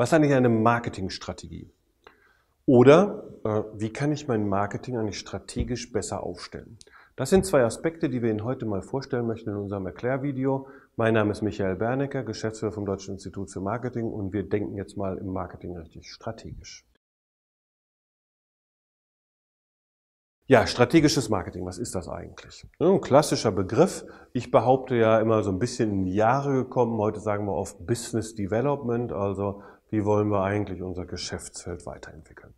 Was ist eigentlich eine Marketingstrategie? Oder äh, wie kann ich mein Marketing eigentlich strategisch besser aufstellen? Das sind zwei Aspekte, die wir Ihnen heute mal vorstellen möchten in unserem Erklärvideo. Mein Name ist Michael Bernecker, Geschäftsführer vom Deutschen Institut für Marketing und wir denken jetzt mal im Marketing richtig strategisch. Ja, strategisches Marketing, was ist das eigentlich? Ein klassischer Begriff. Ich behaupte ja immer so ein bisschen in die Jahre gekommen. Heute sagen wir oft Business Development, also wie wollen wir eigentlich unser Geschäftsfeld weiterentwickeln.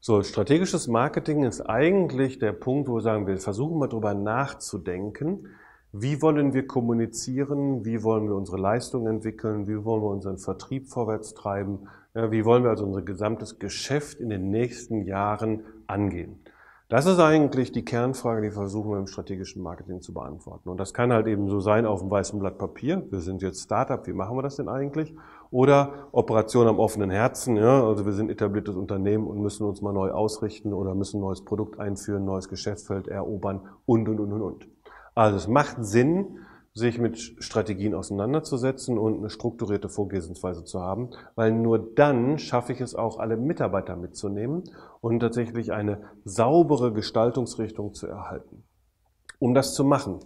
So, strategisches Marketing ist eigentlich der Punkt, wo wir sagen, wir versuchen mal drüber nachzudenken, wie wollen wir kommunizieren, wie wollen wir unsere Leistung entwickeln, wie wollen wir unseren Vertrieb vorwärts treiben, ja, wie wollen wir also unser gesamtes Geschäft in den nächsten Jahren angehen. Das ist eigentlich die Kernfrage, die versuchen wir im strategischen Marketing zu beantworten. Und das kann halt eben so sein auf dem weißen Blatt Papier. Wir sind jetzt Startup, wie machen wir das denn eigentlich? Oder Operation am offenen Herzen. Ja? Also wir sind etabliertes Unternehmen und müssen uns mal neu ausrichten oder müssen ein neues Produkt einführen, neues Geschäftsfeld erobern und, und, und, und. Also es macht Sinn, sich mit Strategien auseinanderzusetzen und eine strukturierte Vorgehensweise zu haben, weil nur dann schaffe ich es auch, alle Mitarbeiter mitzunehmen und tatsächlich eine saubere Gestaltungsrichtung zu erhalten. Um das zu machen,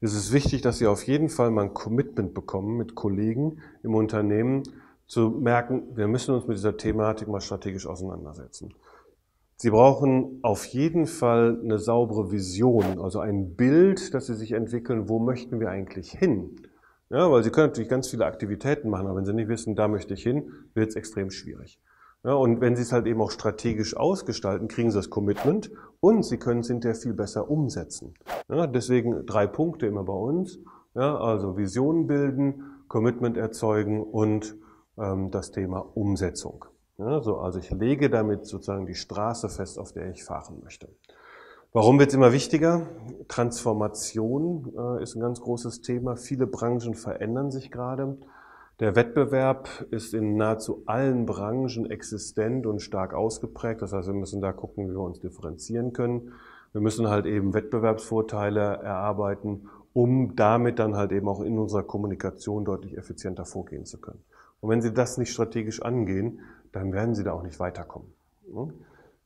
ist es wichtig, dass Sie auf jeden Fall mal ein Commitment bekommen mit Kollegen im Unternehmen, zu merken, wir müssen uns mit dieser Thematik mal strategisch auseinandersetzen. Sie brauchen auf jeden Fall eine saubere Vision, also ein Bild, dass sie sich entwickeln, wo möchten wir eigentlich hin. Ja, weil sie können natürlich ganz viele Aktivitäten machen, aber wenn sie nicht wissen, da möchte ich hin, wird es extrem schwierig. Ja, und wenn sie es halt eben auch strategisch ausgestalten, kriegen sie das Commitment und sie können es hinterher viel besser umsetzen. Ja, deswegen drei Punkte immer bei uns. Ja, also Vision bilden, Commitment erzeugen und ähm, das Thema Umsetzung. Ja, ne? so, also ich lege damit sozusagen die Straße fest, auf der ich fahren möchte. Warum wird es immer wichtiger? Transformation äh, ist ein ganz großes Thema. Viele Branchen verändern sich gerade. Der Wettbewerb ist in nahezu allen Branchen existent und stark ausgeprägt. Das heißt, wir müssen da gucken, wie wir uns differenzieren können. Wir müssen halt eben Wettbewerbsvorteile erarbeiten, um damit dann halt eben auch in unserer Kommunikation deutlich effizienter vorgehen zu können. Und wenn Sie das nicht strategisch angehen, dann werden Sie da auch nicht weiterkommen. Hm?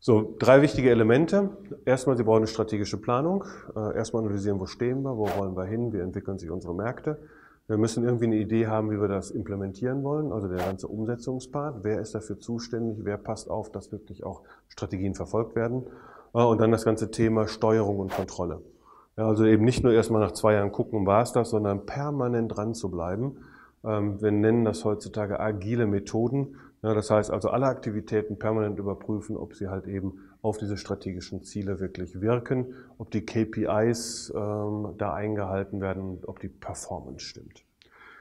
So, drei wichtige Elemente. Erstmal, Sie brauchen eine strategische Planung. Äh, erstmal analysieren, wo stehen wir, wo wollen wir hin, wie entwickeln sich unsere Märkte. Wir müssen irgendwie eine Idee haben, wie wir das implementieren wollen, also der ganze Umsetzungspart. Wer ist dafür zuständig? Wer passt auf, dass wirklich auch Strategien verfolgt werden? Äh, und dann das ganze Thema Steuerung und Kontrolle. Ja, also eben nicht nur erstmal nach zwei Jahren gucken, war es das, sondern permanent dran zu bleiben. Ähm, wir nennen das heutzutage agile Methoden. Ja, das heißt also alle Aktivitäten permanent überprüfen, ob sie halt eben auf diese strategischen Ziele wirklich wirken, ob die KPIs ähm, da eingehalten werden, ob die Performance stimmt.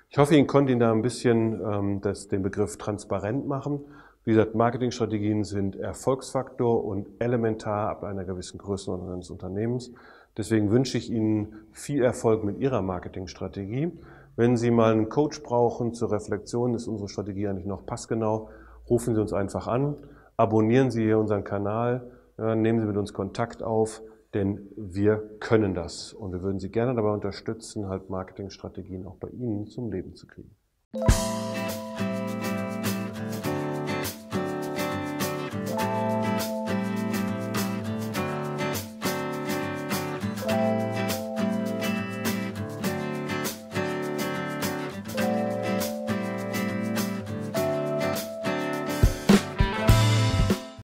Ich hoffe, ich konnte Ihnen da ein bisschen ähm, das, den Begriff transparent machen. Wie gesagt, Marketingstrategien sind Erfolgsfaktor und elementar ab einer gewissen Größenordnung eines Unternehmens. Deswegen wünsche ich Ihnen viel Erfolg mit Ihrer Marketingstrategie. Wenn Sie mal einen Coach brauchen zur Reflexion, ist unsere Strategie eigentlich noch passgenau. Rufen Sie uns einfach an, abonnieren Sie hier unseren Kanal, nehmen Sie mit uns Kontakt auf, denn wir können das. Und wir würden Sie gerne dabei unterstützen, halt Marketingstrategien auch bei Ihnen zum Leben zu kriegen.